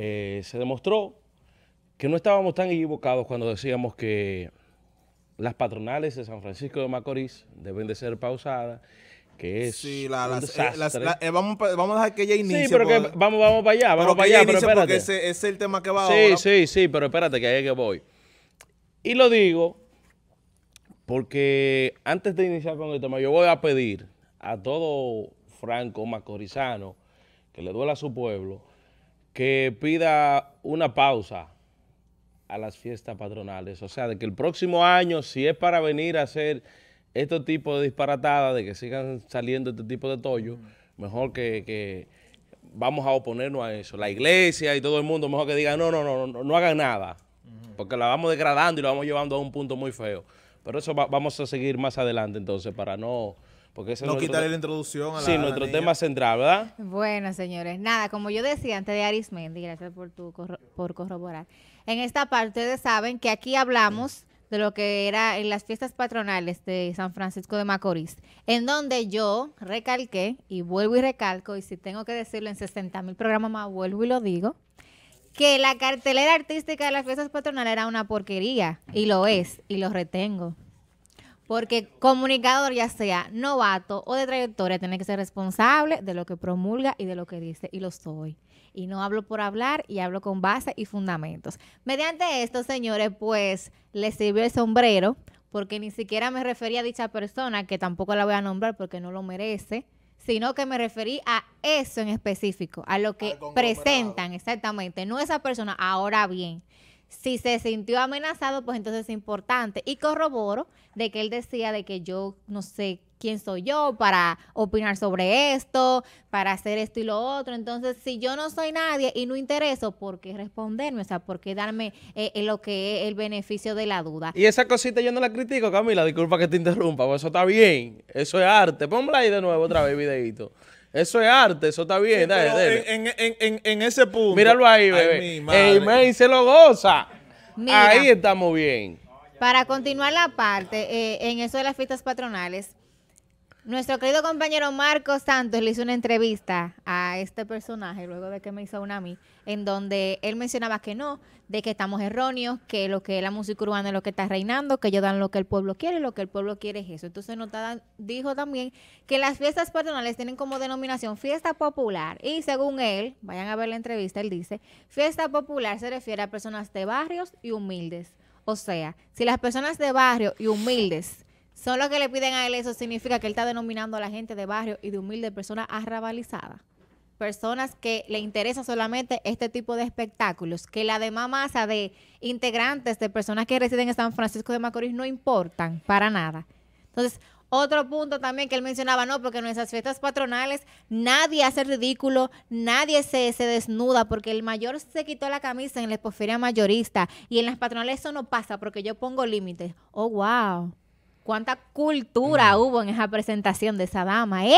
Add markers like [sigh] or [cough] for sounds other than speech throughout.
Eh, se demostró que no estábamos tan equivocados cuando decíamos que las patronales de San Francisco de Macorís deben de ser pausadas, que es sí, eh, eh, vamos, vamos, a dejar que ella inicie. Sí, pero vamos, vamos para allá, vamos para allá, pero espérate. ese, es el tema que va a ahora. Sí, sí, sí, pero espérate que ahí es que voy. Y lo digo porque antes de iniciar con el tema, yo voy a pedir a todo franco macorizano que le duela a su pueblo que pida una pausa a las fiestas patronales. O sea, de que el próximo año, si es para venir a hacer este tipo de disparatadas, de que sigan saliendo este tipo de tollo, mejor que, vamos a oponernos a eso. La iglesia y todo el mundo, mejor que digan, no, no, no, no, no hagan nada, porque la vamos degradando y la vamos llevando a un punto muy feo. Pero eso vamos a seguir más adelante entonces para no no quitaré la introducción a la, Sí, nuestro tema central, ¿verdad? Bueno, señores, nada, como yo decía antes de Arismendi, gracias por, tu por corroborar. En esta parte ustedes saben que aquí hablamos de lo que era en las fiestas patronales de San Francisco de Macorís, en donde yo recalqué, y vuelvo y recalco, y si tengo que decirlo en 60 mil programas más, vuelvo y lo digo, que la cartelera artística de las fiestas patronales era una porquería, y lo es, y lo retengo. Porque comunicador, ya sea novato o de trayectoria, tiene que ser responsable de lo que promulga y de lo que dice, y lo soy. Y no hablo por hablar, y hablo con base y fundamentos. Mediante esto, señores, pues les sirvió el sombrero, porque ni siquiera me refería a dicha persona, que tampoco la voy a nombrar porque no lo merece, sino que me referí a eso en específico, a lo que presentan exactamente, no esa persona. Ahora bien, si se sintió amenazado, pues entonces es importante. Y corroboro de que él decía de que yo no sé quién soy yo para opinar sobre esto, para hacer esto y lo otro. Entonces, si yo no soy nadie y no intereso, ¿por qué responderme? O sea, ¿por qué darme eh, eh, lo que es el beneficio de la duda? Y esa cosita yo no la critico, Camila, disculpa que te interrumpa, pero pues eso está bien, eso es arte. Póngala ahí de nuevo otra vez, videito. Eso es arte, eso está bien. En, ese punto. Míralo ahí, bebé. Ay, se lo goza. ahí estamos bien. Para continuar la parte, eh, en eso de las fiestas patronales, nuestro querido compañero Marcos Santos le hizo una entrevista a este personaje luego de que me hizo una a mí, en donde él mencionaba que no, de que estamos erróneos, que lo que es la música urbana es lo que está reinando, que ellos dan lo que el pueblo quiere, lo que el pueblo quiere es eso. Entonces dijo también que las fiestas patronales tienen como denominación fiesta popular y según él, vayan a ver la entrevista, él dice, fiesta popular se refiere a personas de barrios y humildes. O sea, si las personas de barrio y humildes son los que le piden a él eso, significa que él está denominando a la gente de barrio y de humilde persona arrabalizada. Personas que le interesa solamente este tipo de espectáculos, que la demás masa de integrantes, de personas que residen en San Francisco de Macorís, no importan para nada. Entonces, otro punto también que él mencionaba, no, porque en nuestras fiestas patronales nadie hace ridículo, nadie se, se desnuda, porque el mayor se quitó la camisa en la esposferia mayorista y en las patronales eso no pasa porque yo pongo límites. Oh, wow cuánta cultura mm. hubo en esa presentación de esa dama, ¿eh?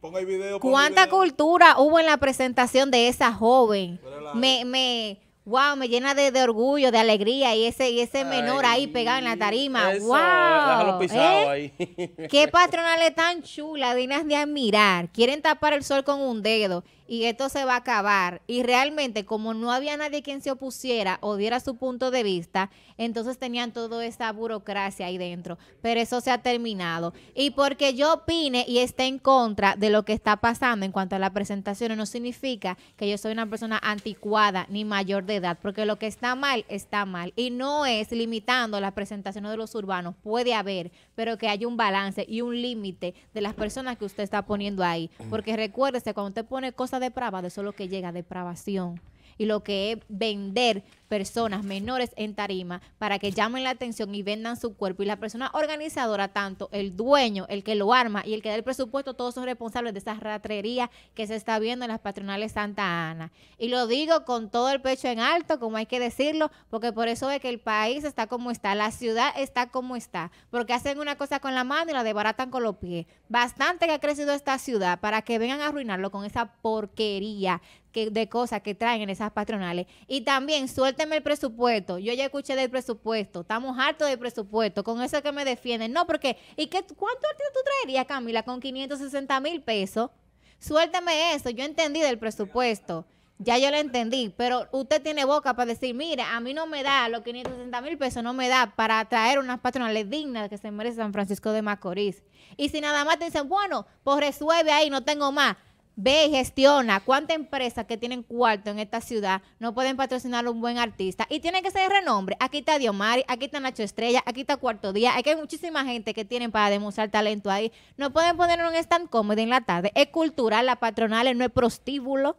Ponga el video, ¿Cuánta cultura hubo en la presentación de esa joven? Me, me, wow, me llena de, orgullo, de alegría y ese, y ese menor ahí pegado en la tarima. wow. ¿eh? Qué patronales tan chula, dignas de admirar. Quieren tapar el sol con un dedo y esto se va a acabar. Y realmente, como no había nadie quien se opusiera o diera su punto de vista, entonces tenían toda esa burocracia ahí dentro. Pero eso se ha terminado. Y porque yo opine y esté en contra de lo que está pasando en cuanto a las presentaciones, no significa que yo soy una persona anticuada ni mayor de edad, porque lo que está mal está mal. Y no es limitando las presentaciones de los urbanos, puede haber, pero que haya un balance y un límite de las personas que usted está poniendo ahí. Mm. Porque recuérdese, cuando usted pone cosas de eso es lo que llega, depravación y lo que es vender personas menores en tarima para que llamen la atención y vendan su cuerpo. Y la persona organizadora, tanto el dueño, el que lo arma y el que da el presupuesto, todos son responsables de esa ratrería que se está viendo en las patronales Santa Ana. Y lo digo con todo el pecho en alto, como hay que decirlo, porque por eso es que el país está como está, la ciudad está como está, porque hacen una cosa con la mano y la debaratan con los pies. Bastante que ha crecido esta ciudad para que vengan a arruinarlo con esa porquería que, de cosas que traen en esas patronales. Y también, suélteme el presupuesto. Yo ya escuché del presupuesto. Estamos hartos del presupuesto. Con eso que me defienden. No, porque, ¿y qué, cuánto tú traerías, Camila, con 560 mil pesos? Suélteme eso. Yo entendí del presupuesto. Ya yo lo entendí, pero usted tiene boca para decir, mire, a mí no me da, los 560 mil pesos no me da para traer unas patronales dignas que se merece San Francisco de Macorís. Y si nada más te dicen, bueno, pues resuelve ahí, no tengo más Ve y gestiona cuántas empresas que tienen cuarto en esta ciudad no pueden patrocinar a un buen artista y tiene que ser renombre. Aquí está Diomari, aquí está Nacho Estrella, aquí está Cuarto Día. Aquí hay muchísima gente que tienen para demostrar talento ahí. No pueden poner un stand comedy en la tarde. Es cultural, la patronal no es prostíbulo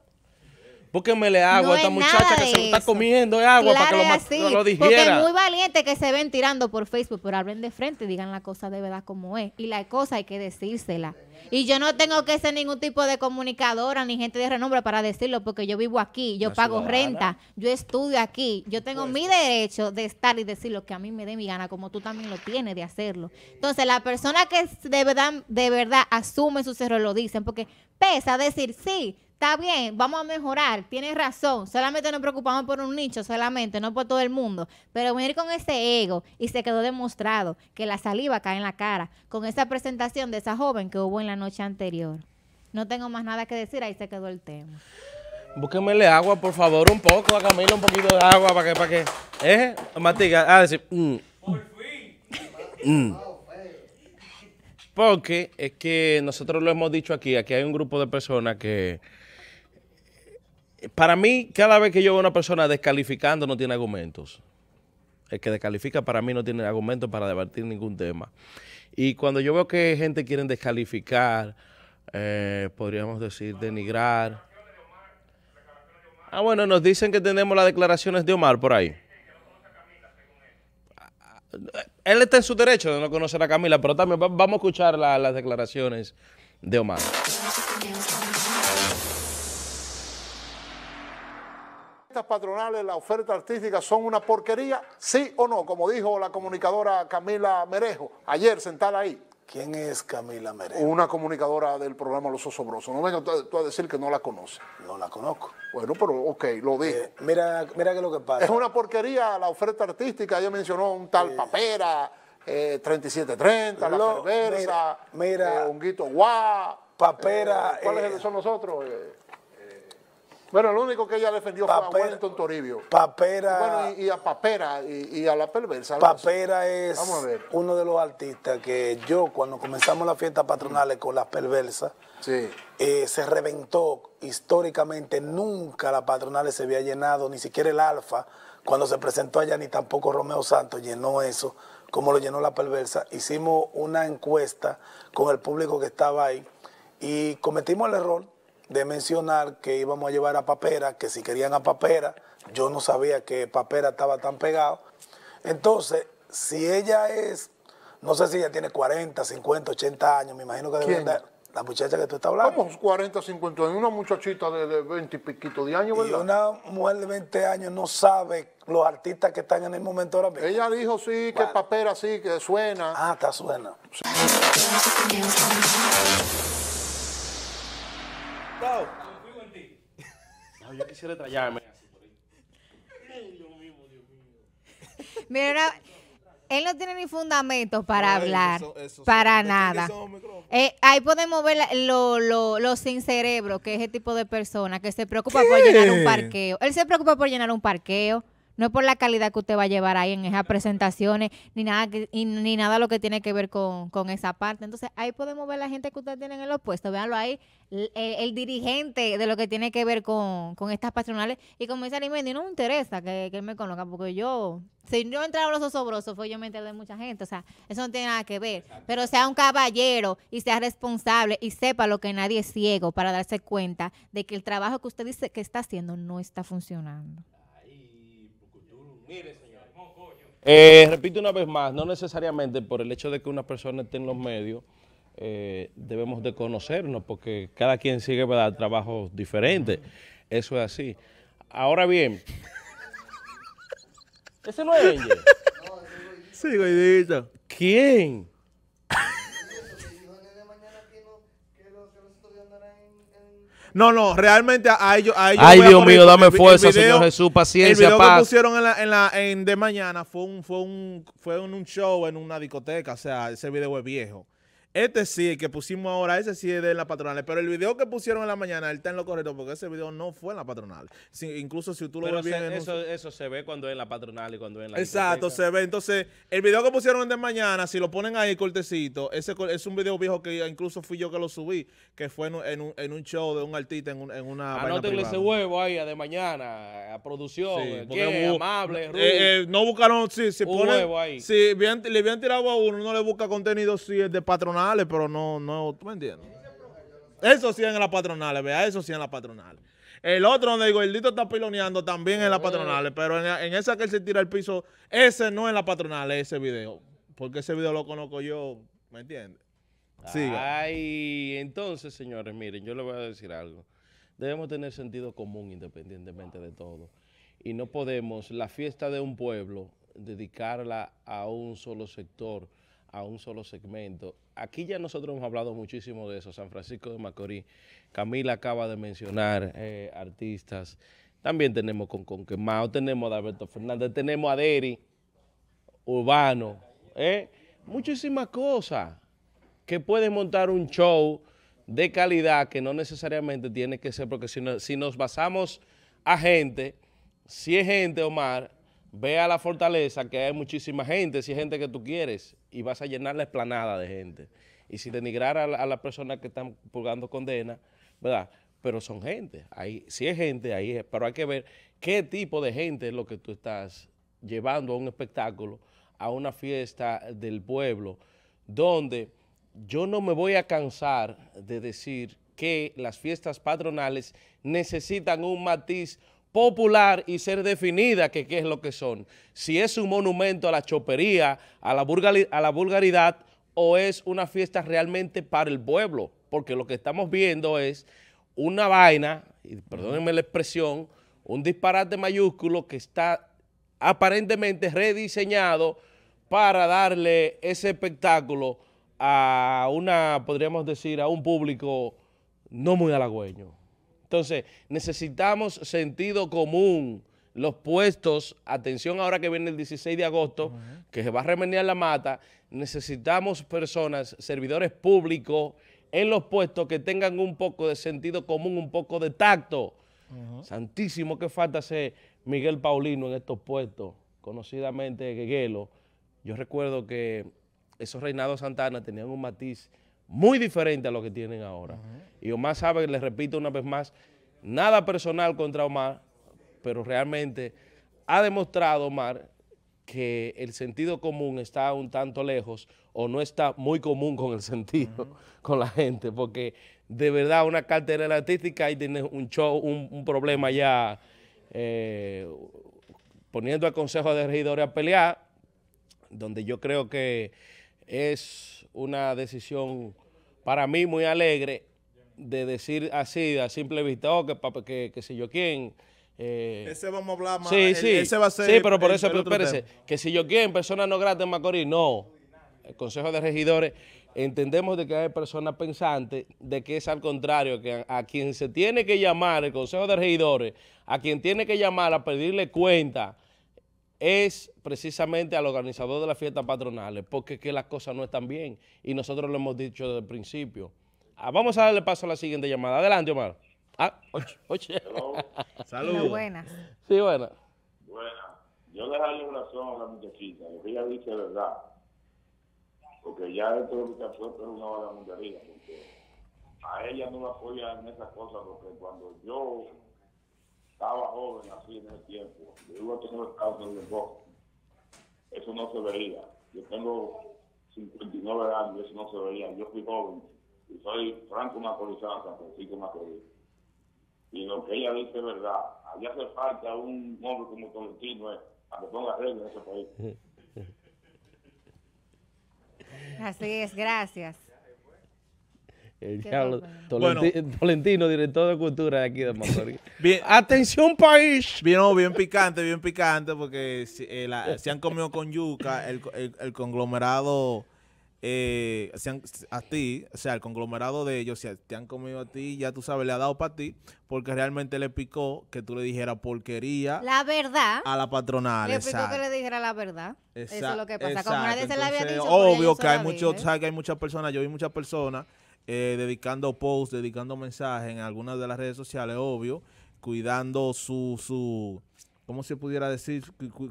me le hago a esta muchacha que se está comiendo agua para que lo, lo, dijera. Porque es muy valiente que se ven tirando por Facebook, pero hablen de frente, digan la cosa de verdad como es. Y la cosa hay que decírsela. Y yo no tengo que ser ningún tipo de comunicadora ni gente de renombre para decirlo, porque yo vivo aquí, yo pago renta, yo estudio aquí, yo tengo pues mi derecho de estar y decir lo que a mí me dé mi gana, como tú también lo tienes de hacerlo. Entonces, la persona que de verdad, de verdad asume su cerro lo dicen, porque pesa decir, sí, Está bien, vamos a mejorar, tienes razón. Solamente nos preocupamos por un nicho, solamente, no por todo el mundo. Pero venir con ese ego y se quedó demostrado que la saliva cae en la cara con esa presentación de esa joven que hubo en la noche anterior. No tengo más nada que decir, ahí se quedó el tema. Búsquemele agua, por favor, un poco, a Camilo, un poquito de agua para que, para que, ¿eh? Matiga, a ah, decir, Por mm. fin. Mm. Porque es que nosotros lo hemos dicho aquí, aquí hay un grupo de personas que para mí, cada vez que yo veo a una persona descalificando, no tiene argumentos. El que descalifica para mí no tiene argumentos para debatir ningún tema. Y cuando yo veo que gente quiere descalificar, eh, podríamos decir denigrar. Ah, bueno, nos dicen que tenemos las declaraciones de Omar por ahí. Él está en su derecho de no conocer a Camila, pero también vamos a escuchar las declaraciones de Omar. Estas patronales, la oferta artística, son una porquería, sí o no, como dijo la comunicadora Camila Merejo ayer, sentada ahí. ¿Quién es Camila Merejo? Una comunicadora del programa Los Osobrosos. No venga tú a decir que no la conoce. No la conozco. Bueno, pero ok, lo dije. Eh, mira, mira es lo que pasa. Es una porquería la oferta artística. Ella mencionó un tal eh. Papera, 3730, eh, La Perversa, mira, un Honguito Guá. Papera. ¿Cuáles son nosotros? Bueno, lo único que ella defendió fue a Wellington Toribio. Papera. Bueno, y, a Papera y, a la perversa. Papera es uno de los artistas que yo, cuando comenzamos las fiesta patronales con las perversas, eh, se reventó históricamente. Nunca La patronales se había llenado, ni siquiera el Alfa, cuando se presentó allá, ni tampoco Romeo Santos llenó eso, como lo llenó la perversa. Hicimos una encuesta con el público que estaba ahí y cometimos el error de mencionar que íbamos a llevar a Papera, que si querían a Papera, yo no sabía que Papera estaba tan pegado. Entonces, si ella es, no sé si ella tiene 40, 50, 80 años, me imagino que debe estar, la muchacha que tú estás hablando. Vamos, 40, 50 años, una muchachita de, 20 y piquito de años, ¿verdad? Y una mujer de 20 años no sabe los artistas que están en el momento ahora mismo. Ella dijo sí, que Papera sí, que suena. Ah, está suena. No, yo quisiera Mira, él no tiene ni fundamentos para hablar, para nada. Eh, ahí podemos ver Los sin cerebro, que es el tipo de persona que se preocupa por llenar un parqueo. Él se preocupa por llenar un parqueo. No es por la calidad que usted va a llevar ahí en esas presentaciones, ni nada, ni nada lo que tiene que ver con, con, esa parte. Entonces, ahí podemos ver la gente que usted tiene en el puestos. Véanlo ahí, el, dirigente de lo que tiene que ver con, estas patronales. Y como dice Arimendi, no me interesa que, me conozca, porque yo, si yo entré a los osobrosos, fue yo me enteré de mucha gente. O sea, eso no tiene nada que ver. Pero sea un caballero y sea responsable y sepa lo que nadie es ciego para darse cuenta de que el trabajo que usted dice que está haciendo no está funcionando. Mire, señor. Eh, repito una vez más, no necesariamente por el hecho de que una persona esté en los medios, eh, debemos de conocernos, porque cada quien sigue para trabajos diferentes. Eso es así. Ahora bien, [laughs] ese no es [laughs] ¿Quién? No, no, realmente a ellos. A ellos Ay, Dios mío, dame fuerza, Señor Jesús, paciencia, el video que pusieron en la, en la en de mañana fue un, fue un, fue un show en una discoteca, o sea, ese video es viejo. Este sí, que pusimos ahora, ese sí es de la patronal. Pero el video que pusieron en la mañana, él está en lo correcto, porque ese video no fue en la patronal. incluso si tú lo ves bien. Eso, eso se ve cuando es en la patronal y cuando es la. Exacto, se ve. Entonces, el video que pusieron de mañana, si lo ponen ahí cortecito, ese es un video viejo que incluso fui yo que lo subí, que fue en un, show de un artista en, en una. Anótenle ese huevo ahí de mañana, a producción. ¿eh? Qué amable, eh, eh, No buscaron, si, ponen, huevo ahí. Si le habían tirado a uno, No le busca contenido si es de patronal pero no, no, ¿tú me entiendes? Eso sí en la patronales, vea, eso sí en la patronales. El otro donde el gordito está piloneando también en la eh. patronales, pero en, esa que se tira el piso, ese no es la patronales, ese video. Porque ese video lo conozco yo, ¿me entiendes? sí Ay, entonces, señores, miren, yo les voy a decir algo. Debemos tener sentido común independientemente de todo. Y no podemos la fiesta de un pueblo dedicarla a un solo sector a un solo segmento. Aquí ya nosotros hemos hablado muchísimo de eso, San Francisco de Macorís. Camila acaba de mencionar eh, artistas. También tenemos con quemado, tenemos a Alberto Fernández, tenemos a Deri, Urbano, eh, muchísimas cosas que pueden montar un show de calidad que no necesariamente tiene que ser, porque si, si nos basamos a gente, si es gente, Omar, ve a la fortaleza que hay muchísima gente, si es gente que tú quieres, y vas a llenar la esplanada de gente. Y si denigrar a, las la personas que están purgando condena, ¿verdad? Pero son gente, ahí sí es gente, ahí es, pero hay que ver qué tipo de gente es lo que tú estás llevando a un espectáculo, a una fiesta del pueblo, donde yo no me voy a cansar de decir que las fiestas patronales necesitan un matiz popular y ser definida que qué es lo que son. Si es un monumento a la chopería, a la, vulgaridad o es una fiesta realmente para el pueblo. Porque lo que estamos viendo es una vaina, y perdónenme la expresión, un disparate mayúsculo que está aparentemente rediseñado para darle ese espectáculo a una, podríamos decir, a un público no muy halagüeño. Entonces, necesitamos sentido común. Los puestos, atención ahora que viene el 16 de agosto, que se va a remediar la mata, necesitamos personas, servidores públicos en los puestos que tengan un poco de sentido común, un poco de tacto. Santísimo, que falta hacer Miguel Paulino en estos puestos, conocidamente Gueguelo. Yo recuerdo que esos reinados Santana tenían un matiz muy diferente a lo que tienen ahora. Y Omar sabe, le repito una vez más, nada personal contra Omar, pero realmente ha demostrado Omar que el sentido común está un tanto lejos o no está muy común con el [laughs] sentido, con la gente, porque de verdad una cartera artística y tiene un show, un, problema ya eh, poniendo al Consejo de Regidores a pelear, donde yo creo que es una decisión para mí muy alegre de decir así, a simple vista, oh, que, que, si yo quién. Eh, sí, sí. Ese va a ser sí, pero por eso, que si yo quién, personas no grata en Macorís, no. El Consejo de Regidores, entendemos de que hay personas pensantes de que es al contrario, que a quien se tiene que llamar, el Consejo de Regidores, a quien tiene que llamar a pedirle cuenta es precisamente al organizador de las fiestas patronales, porque es que las cosas no están bien y nosotros lo hemos dicho desde el principio. Ah, vamos a darle paso a la siguiente llamada. Adelante, Omar. Ah, oye, oye. Sí, [laughs] Buenas. Sí, buena. Buena. Yo dejarle razón a la muchachita, lo que ella dice es verdad. Porque ya dentro de pero es una hora muchachita, porque a ella no la apoya en esas cosas, porque cuando yo estaba joven así en el tiempo, yo vivo aquí en los Estados eso no se veía. Yo tengo 59 años, eso no se veía. Yo fui joven y soy franco Macorizano, San Francisco Macorís. Y lo que ella dice es verdad. Allá hace falta un hombre como Tolentino eh, a que ponga reina en ese país. [laughs] Así es, gracias. El diablo. Tolentino, director de cultura aquí de Montorio. [laughs] bien, Atención, país. Bien, bien picante, bien picante, porque eh, se han comido con yuca el, conglomerado. Eh, a ti, o sea, el conglomerado de ellos, se te han comido a ti, ya tú sabes, le ha dado para ti, porque realmente le picó que tú le dijeras porquería. La verdad. A la patronal. Le picó que le dijera la verdad. Eso es lo que pasa. Como nadie había dicho. Obvio que hay muchos, ¿eh? sabes que hay muchas personas, yo vi muchas personas eh, dedicando posts, dedicando mensajes en algunas de las redes sociales, obvio, cuidando su, su ¿cómo se pudiera decir?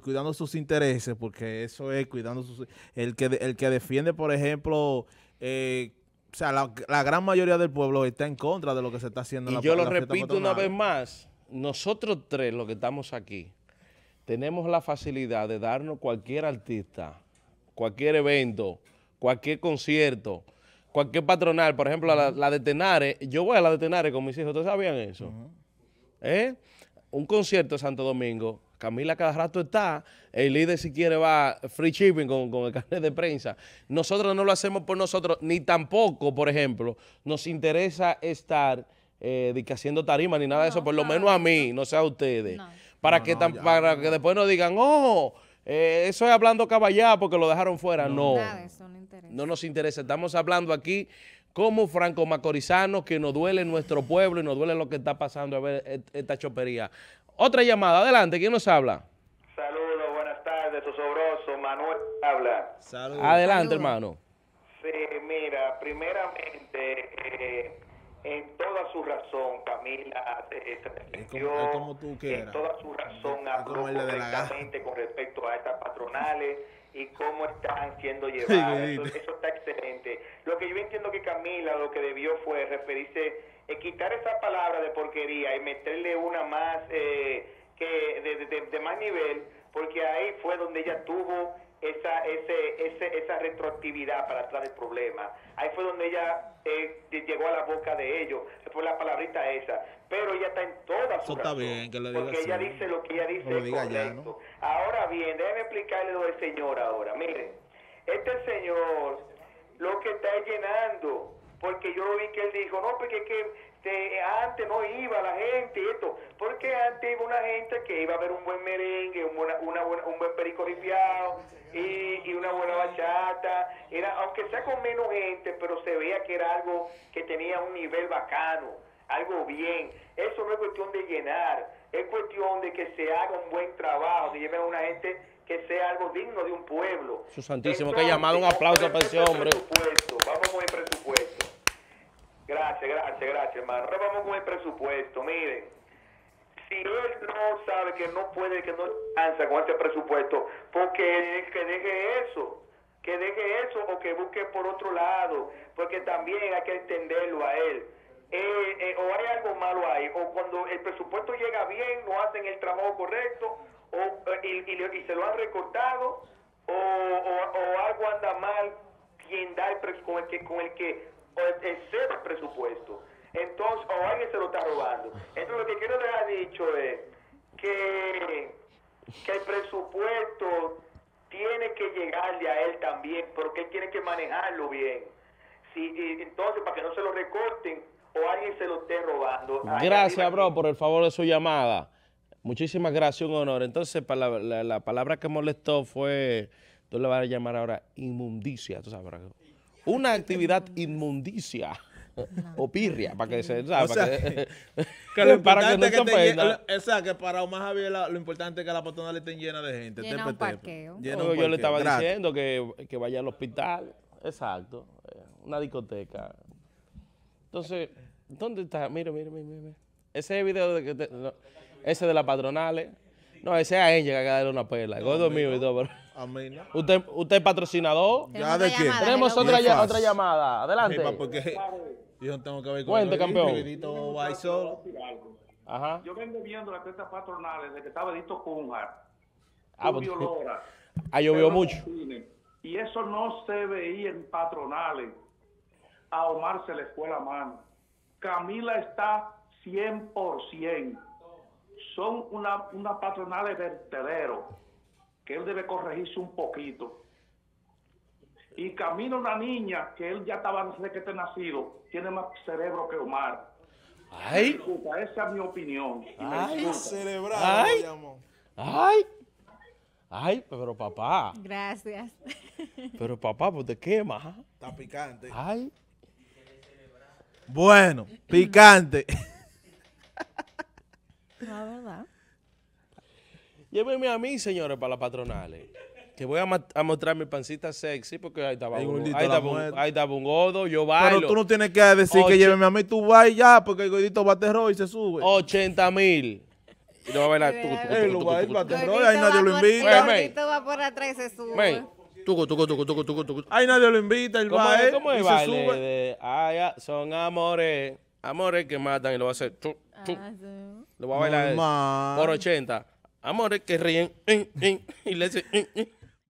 cuidando sus intereses, porque eso es cuidando sus... El que, el que defiende, por ejemplo... Eh, o sea, la, gran mayoría del pueblo está en contra de lo que se está haciendo. la, yo lo repito una vez más, nosotros tres, los que estamos aquí, tenemos la facilidad de darnos cualquier artista, cualquier evento, cualquier concierto, cualquier patronal, por ejemplo, la, de Tenare, yo voy a la de Tenare con mis hijos, ¿ustedes sabían eso? ¿Eh? Un concierto de Santo Domingo, Camila cada rato está, el líder si quiere va free shipping con, el carnet de prensa. Nosotros no lo hacemos por nosotros, ni tampoco, por ejemplo, nos interesa estar eh, haciendo tarimas ni nada de eso, por lo menos a mí, no sea a ustedes. Para, que para que después nos digan, oh, eh, eso es hablando caballá porque lo dejaron fuera. No, no, nos interesa. Estamos hablando aquí como franco macorizano que nos duele nuestro pueblo y nos duele lo que está pasando a ver esta chopería. Otra llamada, adelante, ¿quién nos habla? Saludos, buenas tardes, sobroso, Manuel habla. Saludos. Adelante, hermano. Sí, mira, primeramente... Eh, en toda su razón, Camila en toda su razón, habló con respecto a estas patronales y cómo están siendo llevadas. eso, está excelente. Lo que yo entiendo que Camila lo que debió fue referirse, eh, quitar esa palabra de porquería y meterle una más eh, que de más nivel, porque ahí fue donde ella tuvo esa, ese, esa retroactividad para atrás del problema. Ahí fue donde ella eh, llegó a la boca de ellos, fue la palabrita esa. Pero ella está en toda su Eso Porque ella dice lo que ella dice Ahora bien, déjeme explicarle lo del señor ahora. Miren, este señor lo que está llenando, porque yo vi que él dijo, no, porque que este, antes no iba la gente y esto, porque antes iba una gente que iba a ver un buen merengue, una, una, un buen perico limpiado y, una buena bachata, era, aunque sea con menos gente, pero se veía que era algo que tenía un nivel bacano, algo bien. Eso no es cuestión de llenar, es cuestión de que se haga un buen trabajo, de llevar a una gente que sea algo digno de un pueblo. Su santísimo, que llamado un aplauso para ese hombre. vamos con el presupuesto. Gracias, gracias, gracias, hermano. vamos con el presupuesto, miren si él no sabe que no puede, que no alcanza con este presupuesto, porque pues que deje eso, que deje eso o que busque por otro lado, porque también hay que entenderlo a él. Eh, eh, o hay algo malo ahí, o cuando el presupuesto llega bien, no hacen el trabajo correcto, o, eh, y, se lo han recortado, o, algo anda mal quien da el, con el que, con el que el presupuesto. Entonces, o alguien se lo está robando. Entonces, lo que quiero dejar dicho es que, el presupuesto tiene que llegarle a él también, porque él tiene que manejarlo bien. entonces, para que no se lo recorten o alguien se lo esté robando. Gracias, bro, por el favor de su llamada. Muchísimas gracias, un honor. Entonces, para la, la, palabra que molestó fue, tú le vas a llamar ahora inmundicia, tú sabes, una actividad inmundicia o pirria, para que se. para que, [laughs] para que no o sea, que para Omar Javier lo importante es que la patronal esté llena de gente. Llena un pues. parqueo. Yo le estaba diciendo que, que vaya al hospital. Exacto. Eh, una discoteca. Entonces, ¿dónde está? mire, mire, mire mire Ese video de que ese de la patronales. No, ese a ella que hay que una perla. gordo mío y todo, pero. Amén. Usted, es patrocinador. ¿Ya de Tenemos otra, llamada. Adelante. [laughs] yo tengo que ver con Cuente, Yo vengo viendo las fiestas patronales de que estaba Edito Cunha. Ah, pues, Lora. Ah, mucho. Y eso no se veía en patronales. A Omar se le fue la mano. Camila está 100%. Son unas una patronales vertederos que él debe corregirse un poquito. Y Camino, una niña que él ya estaba desde que qué te nacido, tiene más cerebro que Omar. Ay. esa es mi opinión. Ay, cerebral. Ay. Ay. pero papá. Gracias. Pero papá, pues te quema. Está picante. Ay. Bueno, picante. Llévenme a mí, señores, para las patronales. Que voy a, mostrar mi pancita sexy porque ahí estaba, un, ahí, estaba un, ahí godo, yo bailo. Pero tú no tienes que decir que lléveme a mí, tú vas ya porque el godito va a terror y se sube. 80 mil. Y lo va a bailar tú. lo va a ahí nadie lo invita. El godito va por atrás y se sube. Tú, tú, tú, tú, tú, tú. Ahí nadie lo invita, él va a ir eh, y se sube. ay, son amores, amores que matan y lo va a hacer. Tú, ah, Lo va a bailar por 80 amores que ríen, y le dicen,